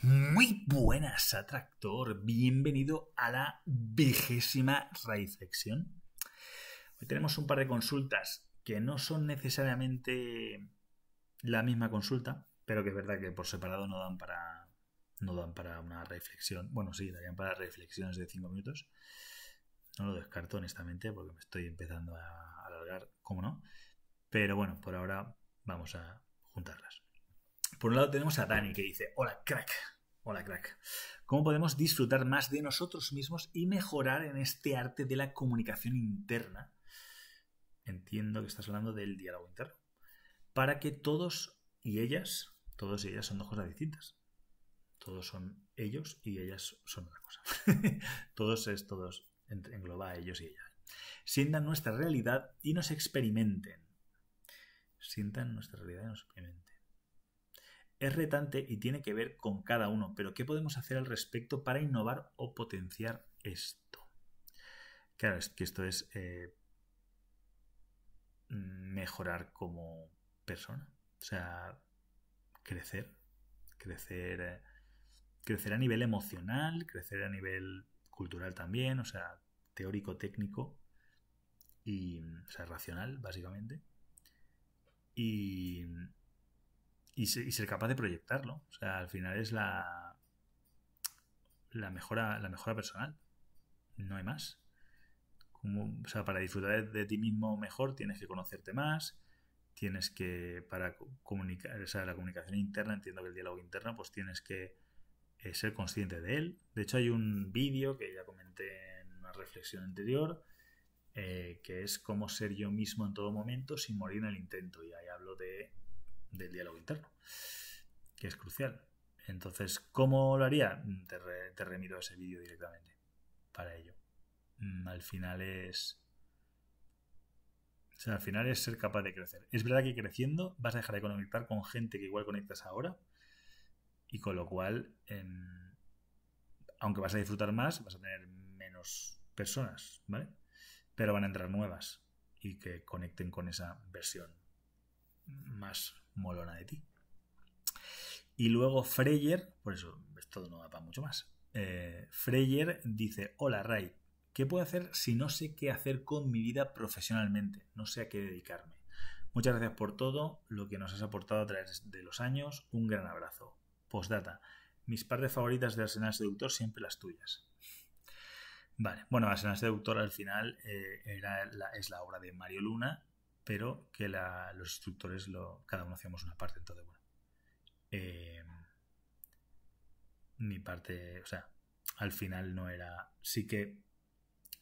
Muy buenas, atractor. Bienvenido a la vigésima reflexión. Hoy tenemos un par de consultas que no son necesariamente la misma consulta, pero que es verdad que por separado no dan para, no dan para una reflexión. Bueno, sí, darían para reflexiones de 5 minutos. No lo descarto honestamente porque me estoy empezando a alargar, ¿cómo no? Pero bueno, por ahora vamos a juntarlas. Por un lado tenemos a Dani que dice, hola crack, hola crack. ¿Cómo podemos disfrutar más de nosotros mismos y mejorar en este arte de la comunicación interna? Entiendo que estás hablando del diálogo interno. Para que todos y ellas, todos y ellas son dos cosas distintas. Todos son ellos y ellas son una cosa. todos es todos, engloba a ellos y ellas. Sientan nuestra realidad y nos experimenten. Sientan nuestra realidad y nos experimenten. Es retante y tiene que ver con cada uno, pero ¿qué podemos hacer al respecto para innovar o potenciar esto? Claro, es que esto es eh, mejorar como persona, o sea, crecer, crecer, eh, crecer a nivel emocional, crecer a nivel cultural también, o sea, teórico, técnico y, o sea, racional, básicamente. Y, y, ser capaz de proyectarlo. O sea, al final es la, la, mejora, la mejora personal. No hay más. para disfrutar de, ti mismo mejor tienes que conocerte más, tienes que, para comunicar, o sea, la comunicación interna, entiendo que el diálogo interno, pues tienes que eh, ser consciente de él. De hecho, hay un vídeo que ya comenté en una reflexión anterior, eh, que es cómo ser yo mismo en todo momento sin morir en el intento. Y ahí hablo de del diálogo interno, que es crucial. Entonces, ¿cómo lo haría? Te, remiro a ese vídeo directamente para ello. Mm, al final es... O sea, al final es ser capaz de crecer. Es verdad que creciendo vas a dejar de conectar con gente que igual conectas ahora y con lo cual, em, aunque vas a disfrutar más, vas a tener menos personas, ¿vale? Pero van a entrar nuevas y que conecten con esa versión más molona de ti. Y luego Freyer, por eso esto no da para mucho más. Eh, Freyer dice, hola Ray, ¿qué puedo hacer si no sé qué hacer con mi vida profesionalmente? No sé a qué dedicarme. Muchas gracias por todo lo que nos has aportado a través de los años. Un gran abrazo. Postdata. Mis partes favoritas de Arsenal Seductor siempre las tuyas. Vale, bueno, Arsenal Seductor al final eh, es la obra de Mario Luna pero que los instructores, cada uno hacíamos una parte, entonces, bueno. Eh, mi parte, o sea, al final no era, sí que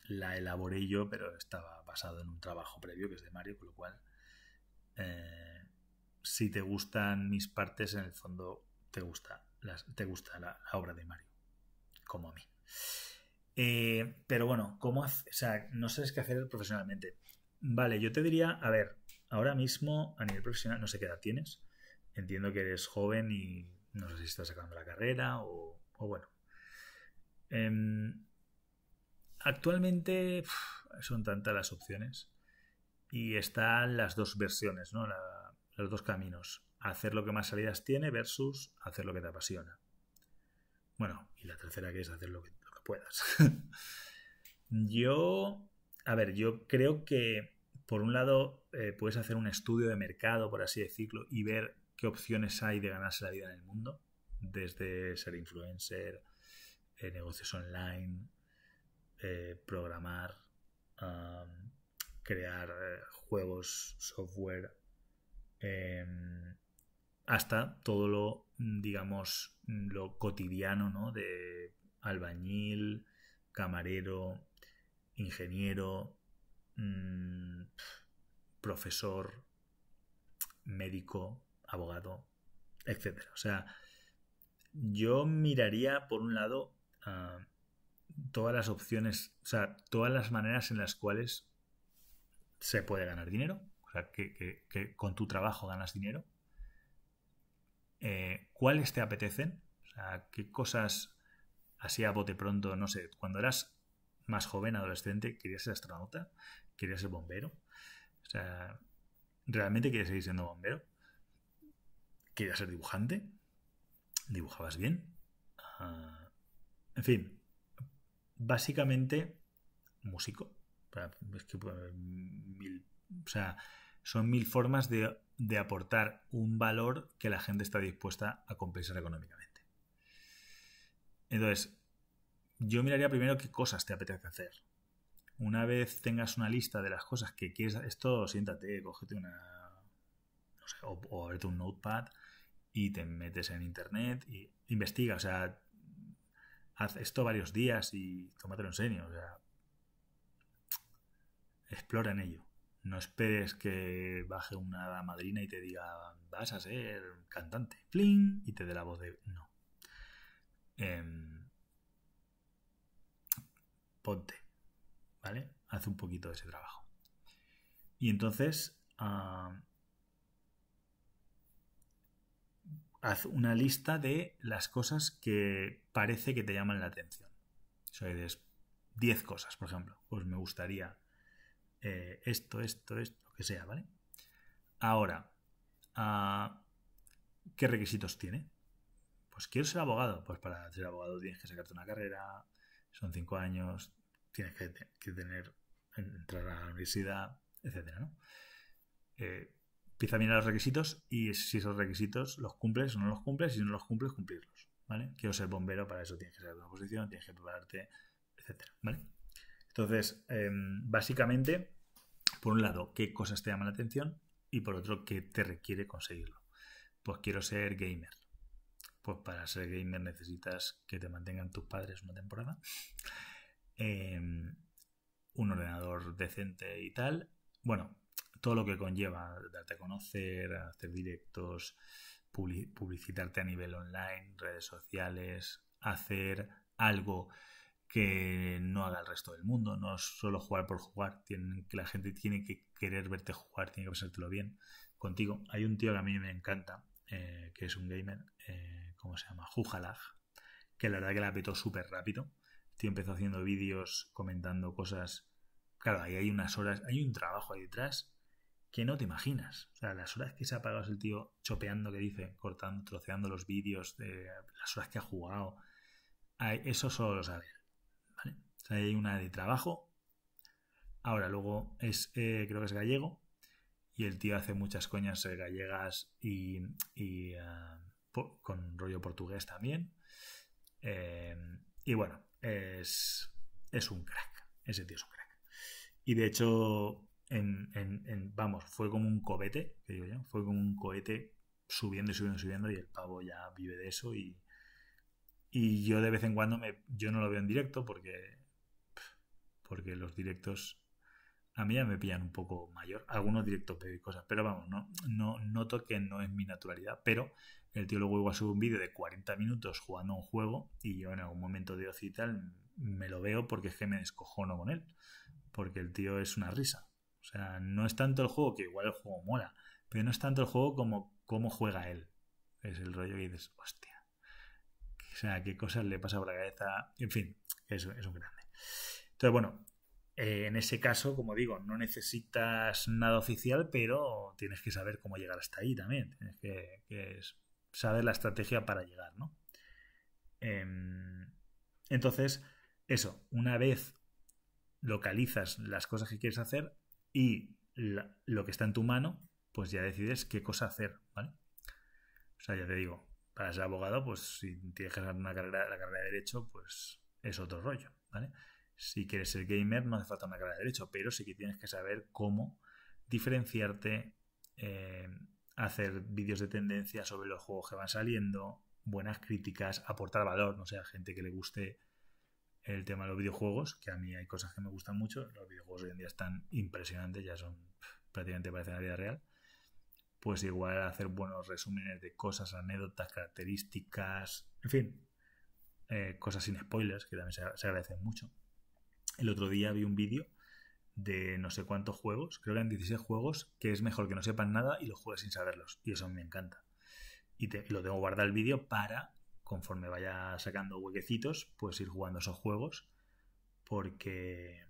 la elaboré yo, pero estaba basado en un trabajo previo que es de Mario, con lo cual, eh, si te gustan mis partes, en el fondo te gusta, te gusta la, obra de Mario, como a mí. Eh, pero bueno, ¿cómo o sea, no sabes qué hacer profesionalmente. Vale, yo te diría, a ver, ahora mismo a nivel profesional, no sé qué edad tienes. Entiendo que eres joven y no sé si estás sacando la carrera o, bueno. Em, actualmente son tantas las opciones y están las dos versiones, ¿no? los dos caminos. Hacer lo que más salidas tiene versus hacer lo que te apasiona. Bueno, y la tercera que es hacer lo que puedas. yo, a ver, yo creo que por un lado, eh, puedes hacer un estudio de mercado, por así decirlo, y ver qué opciones hay de ganarse la vida en el mundo, desde ser influencer, eh, negocios online, eh, programar, crear juegos, software, em, hasta todo lo, digamos, lo cotidiano, ¿no? De albañil, camarero, ingeniero, Mm, profesor, médico, abogado, etc. O sea, yo miraría, por un lado, todas las opciones, o sea, todas las maneras en las cuales se puede ganar dinero, o sea, que, con tu trabajo ganas dinero, eh, cuáles te apetecen, o sea, qué cosas así a bote pronto, no sé, cuando eras más joven, adolescente, querías ser astronauta, ¿Quería ser bombero? O sea, ¿realmente querías seguir siendo bombero? Quería ser dibujante? ¿Dibujabas bien? Ah, en fin, básicamente músico. o sea, son mil formas de, de aportar un valor que la gente está dispuesta a compensar económicamente. Entonces, yo miraría primero qué cosas te apetece hacer. Una vez tengas una lista de las cosas que quieres, esto siéntate, cógete una. No sé, o, abrete un notepad y te metes en internet y investiga, o sea, haz esto varios días y tómatelo en serio, o sea, explora en ello. No esperes que baje una madrina y te diga, vas a ser cantante, fling, y te dé la voz de... No. Em, ponte. Haz un poquito de ese trabajo. Y entonces, ah, haz una lista de las cosas que parece que te llaman la atención. Soy eres 10 cosas, por ejemplo. Pues me gustaría eh, esto, esto, esto, lo que sea, ¿vale? Ahora, ah, ¿qué requisitos tiene? Pues quiero ser abogado. Pues para ser abogado tienes que sacarte una carrera, son 5 años, tienes que, tener, entrar a la universidad, etcétera, ¿no? Eh, empieza a mirar los requisitos y si esos requisitos los cumples o no los cumples, si no los cumples, cumplirlos, ¿vale? Quiero ser bombero, para eso tienes que ser de una posición, tienes que prepararte, etcétera, ¿vale? Entonces, eh, básicamente, por un lado, qué cosas te llaman la atención y por otro, qué te requiere conseguirlo. Pues quiero ser gamer. Pues para ser gamer necesitas que te mantengan tus padres una temporada. Em, un ordenador decente y tal. Bueno, todo lo que conlleva darte a conocer, hacer directos, publicitarte a nivel online, redes sociales, hacer algo que no haga el resto del mundo, no solo jugar por jugar, que la gente tiene que querer verte jugar, tiene que pasártelo bien contigo. Hay un tío que a mí me encanta, eh, que es un gamer, como eh, ¿cómo se llama? Jujalag, que la verdad que la petó súper rápido Tío empezó haciendo vídeos comentando cosas. Claro, ahí hay unas horas, hay un trabajo ahí detrás que no te imaginas. O sea, las horas que se ha pagado el tío chopeando, que dice, cortando, troceando los vídeos, las horas que ha jugado. Eso solo lo sabe. ¿vale? hay una de trabajo. Ahora, luego es, eh, creo que es gallego. Y el tío hace muchas coñas eh, gallegas y, y ah, con rollo portugués también. Eh, y bueno, es, es un crack. Ese tío es un crack. Y de hecho, en, vamos, fue como un cohete, que digo yo, fue como un cohete subiendo y subiendo y subiendo y el pavo ya vive de eso y, y yo de vez en cuando me, yo no lo veo en directo porque, porque los directos a mí ya me pillan un poco mayor, algunos directos pedí cosas, pero vamos, no, no noto que no es mi naturalidad, pero el tío luego igual sube un vídeo de 40 minutos jugando a un juego y yo en algún momento de ocio y tal me lo veo porque es que me descojono con él, porque el tío es una risa. O sea, no es tanto el juego, que igual el juego mola, pero no es tanto el juego como cómo juega él. Es el rollo que dices, hostia. O sea, qué cosas le pasa por la cabeza. En fin, eso es un grande. Entonces, bueno, eh, en ese caso, como digo, no necesitas nada oficial, pero tienes que saber cómo llegar hasta ahí también. Tienes que, saber la estrategia para llegar, ¿no? Em, entonces, eso, una vez localizas las cosas que quieres hacer y lo que está en tu mano, pues ya decides qué cosa hacer, ¿vale? O sea, ya te digo, para ser abogado, pues si tienes que hacer una la carrera de derecho, pues es otro rollo, ¿vale? Si quieres ser gamer no hace falta una carrera de derecho, pero sí que tienes que saber cómo diferenciarte, eh, hacer vídeos de tendencia sobre los juegos que van saliendo, buenas críticas, aportar valor, no sea gente que le guste el tema de los videojuegos, que a mí hay cosas que me gustan mucho, los videojuegos hoy en día están impresionantes, ya son prácticamente parecen la vida real, pues igual hacer buenos resúmenes de cosas, anécdotas, características, en fin, eh, cosas sin spoilers, que también se agradecen mucho. El otro día vi un vídeo de no sé cuántos juegos, creo que eran 16 juegos, que es mejor que no sepan nada y los juegues sin saberlos. Y eso me encanta. Y, lo tengo guardado el vídeo para, conforme vaya sacando huequecitos, pues ir jugando esos juegos. Porque.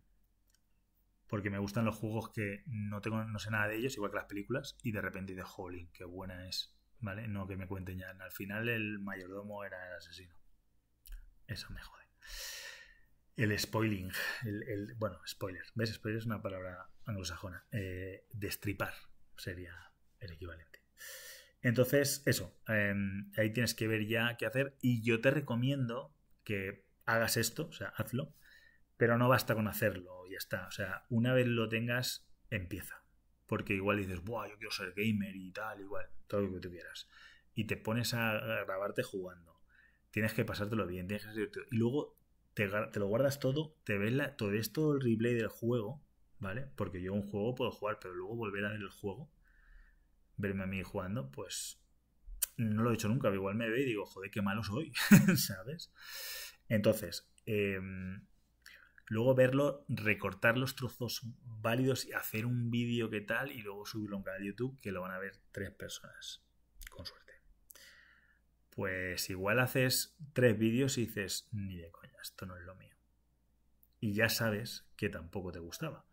Porque me gustan los juegos que no tengo, no sé nada de ellos, igual que las películas, y de repente de jolín, qué buena es. ¿Vale? No que me cuenten ya. Al final el mayordomo era el asesino. Eso me jode el spoiling, el, bueno, spoiler, ¿ves? Spoiler es una palabra anglosajona. Eh, destripar sería el equivalente. Entonces, eso, em, ahí tienes que ver ya qué hacer y yo te recomiendo que hagas esto, o sea, hazlo, pero no basta con hacerlo, ya está. O sea, una vez lo tengas, empieza. Porque igual dices, Buah, yo quiero ser gamer y tal, igual, todo lo que tú quieras. Y te pones a grabarte jugando. Tienes que pasártelo bien, tienes que Y luego te, lo guardas todo, te ves, la, todo todo el replay del juego, ¿vale? Porque yo un juego puedo jugar, pero luego volver a ver el juego, verme a mí jugando, pues no lo he hecho nunca, igual me veo y digo, joder, qué malo soy, ¿sabes? Entonces, em, luego verlo, recortar los trozos válidos y hacer un vídeo que tal, y luego subirlo a un canal de YouTube que lo van a ver tres personas, con suerte pues igual haces tres vídeos y dices, ni de coña, esto no es lo mío. Y ya sabes que tampoco te gustaba.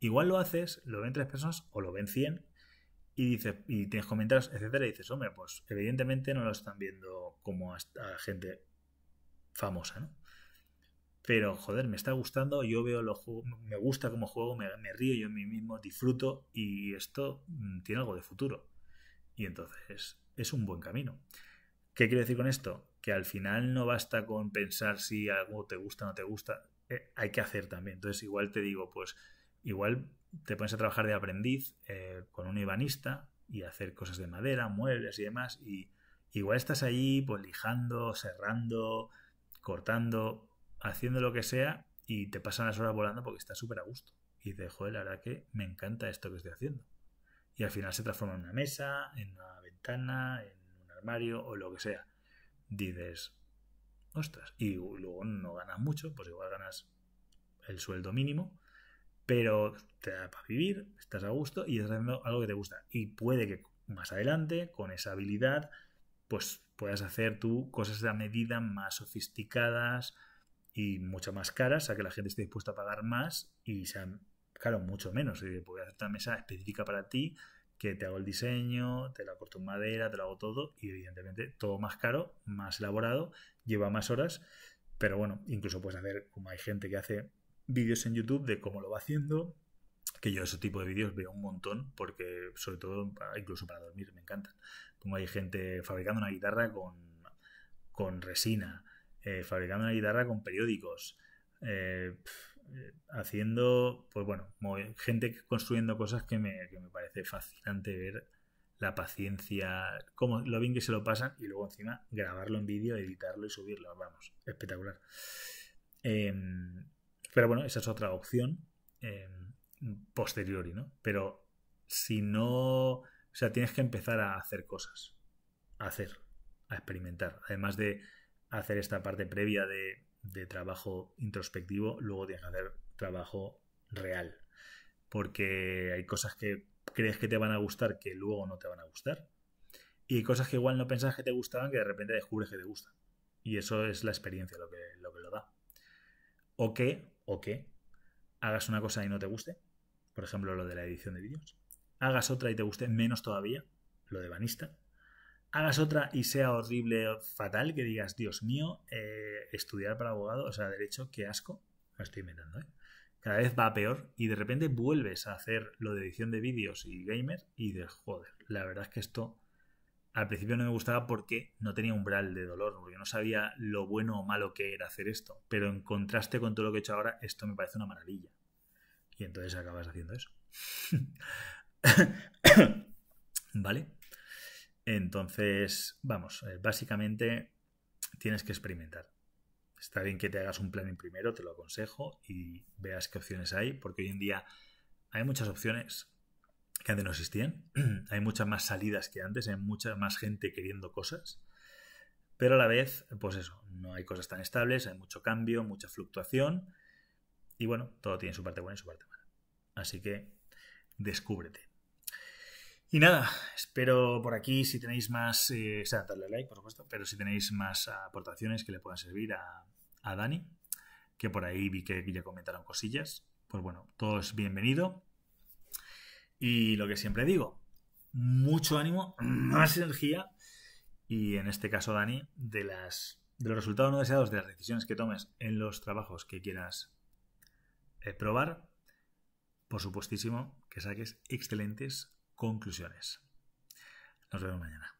Igual lo haces, lo ven tres personas o lo ven cien y dices, y tienes comentarios, etcétera, y dices, hombre, pues evidentemente no lo están viendo como a, gente famosa, ¿no? Pero, joder, me está gustando, yo veo los me gusta como juego, me, me río yo en mí mismo, disfruto y esto mm, tiene algo de futuro. Y entonces es un buen camino. ¿Qué quiero decir con esto? Que al final no basta con pensar si algo te gusta o no te gusta, eh, hay que hacer también. Entonces, igual te digo, pues igual te pones a trabajar de aprendiz eh, con un ibanista y hacer cosas de madera, muebles y demás, y igual estás allí pues lijando, serrando, cortando, haciendo lo que sea, y te pasan las horas volando porque estás súper a gusto. Y dices, joder, la verdad que me encanta esto que estoy haciendo. Y al final se transforma en una mesa, en una ventana, en armario o lo que sea. Dices, ostras, y luego no ganas mucho, pues igual ganas el sueldo mínimo, pero te da para vivir, estás a gusto y estás haciendo algo que te gusta. Y puede que más adelante, con esa habilidad, pues puedas hacer tú cosas a medida más sofisticadas y mucho más caras, a que la gente esté dispuesta a pagar más y sean, claro, mucho menos. Y puede hacer una mesa específica para ti que te hago el diseño, te la corto en madera, te lo hago todo y evidentemente todo más caro, más elaborado, lleva más horas, pero bueno, incluso puedes hacer como hay gente que hace vídeos en YouTube de cómo lo va haciendo, que yo ese tipo de vídeos veo un montón porque sobre todo incluso para dormir me encantan. Como hay gente fabricando una guitarra con, con resina, eh, fabricando una guitarra con periódicos, eh, haciendo, pues bueno, gente construyendo cosas que me, parece fascinante ver la paciencia, cómo, lo bien que se lo pasan y luego encima grabarlo en vídeo, editarlo y subirlo, vamos, espectacular. Em, pero bueno, esa es otra opción em, posteriori, ¿no? Pero si no, o sea, tienes que empezar a hacer cosas, a hacer, a experimentar, además de hacer esta parte previa de de trabajo introspectivo, luego tienes que hacer trabajo real. Porque hay cosas que crees que te van a gustar que luego no te van a gustar. Y hay cosas que igual no pensabas que te gustaban que de repente descubres que te gustan. Y eso es la experiencia lo que lo, que lo da. O que, o que hagas una cosa y no te guste. Por ejemplo, lo de la edición de vídeos. Hagas otra y te guste menos todavía. Lo de Banista hagas otra y sea horrible, o fatal, que digas, Dios mío, eh, estudiar para abogado, o sea, derecho, qué asco, me estoy inventando, ¿eh? Cada vez va peor y de repente vuelves a hacer lo de edición de vídeos y gamer y de joder, la verdad es que esto al principio no me gustaba porque no tenía umbral de dolor, porque no sabía lo bueno o malo que era hacer esto, pero en contraste con todo lo que he hecho ahora, esto me parece una maravilla. Y entonces acabas haciendo eso. ¿Vale? Entonces, vamos, eh, básicamente tienes que experimentar. Está bien que te hagas un planning primero, te lo aconsejo, y veas qué opciones hay, porque hoy en día hay muchas opciones que antes no existían, hay muchas más salidas que antes, hay mucha más gente queriendo cosas, pero a la vez, pues eso, no hay cosas tan estables, hay mucho cambio, mucha fluctuación, y bueno, todo tiene su parte buena y su parte mala. Así que descúbrete. Y nada, espero por aquí si tenéis más, eh, o sea, darle like, por supuesto, pero si tenéis más aportaciones que le puedan servir a, Dani, que por ahí vi que le comentaron cosillas, pues bueno, todo es bienvenido. Y lo que siempre digo, mucho ánimo, más energía y en este caso, Dani, de, las, los resultados no deseados, de las decisiones que tomes en los trabajos que quieras eh, probar, por supuestísimo que saques excelentes conclusiones. Nos vemos mañana.